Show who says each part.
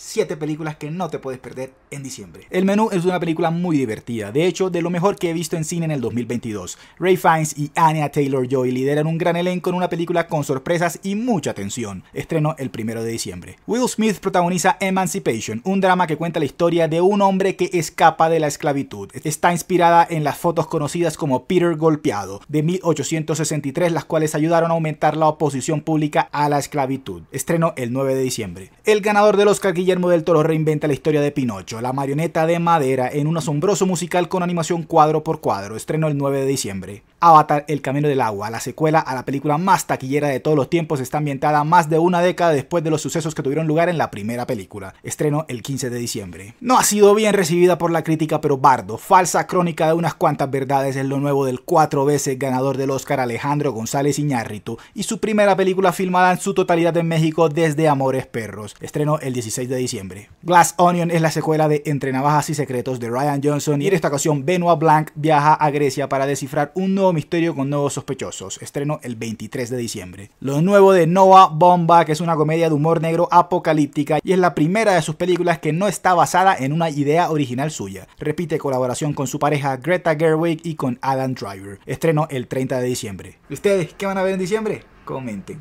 Speaker 1: 7 películas que no te puedes perder en diciembre. El menú es una película muy divertida, de hecho de lo mejor que he visto en cine en el 2022. Ray Fiennes y Anya Taylor-Joy lideran un gran elenco en una película con sorpresas y mucha tensión. Estreno el primero de diciembre. Will Smith protagoniza Emancipation, un drama que cuenta la historia de un hombre que escapa de la esclavitud. Está inspirada en las fotos conocidas como Peter Golpeado de 1863, las cuales ayudaron a aumentar la oposición pública a la esclavitud. Estreno el 9 de diciembre. El ganador de los Guillermo del Toro reinventa la historia de Pinocho, la marioneta de madera, en un asombroso musical con animación cuadro por cuadro, estreno el 9 de diciembre. Avatar, El Camino del Agua, la secuela a la película más taquillera de todos los tiempos, está ambientada más de una década después de los sucesos que tuvieron lugar en la primera película, estreno el 15 de diciembre. No ha sido bien recibida por la crítica, pero Bardo, falsa crónica de unas cuantas verdades, es lo nuevo del cuatro veces ganador del Oscar Alejandro González Iñárritu y su primera película filmada en su totalidad en México desde Amores Perros, estreno el 16 de diciembre. Glass Onion es la secuela de Entre Navajas y Secretos de Ryan Johnson y en esta ocasión Benoit Blanc viaja a Grecia para descifrar un nuevo misterio con nuevos sospechosos. Estreno el 23 de diciembre. Lo nuevo de Noah Bomba, que es una comedia de humor negro apocalíptica y es la primera de sus películas que no está basada en una idea original suya. Repite colaboración con su pareja Greta Gerwig y con Alan Driver. Estreno el 30 de diciembre. ustedes qué van a ver en diciembre? Comenten.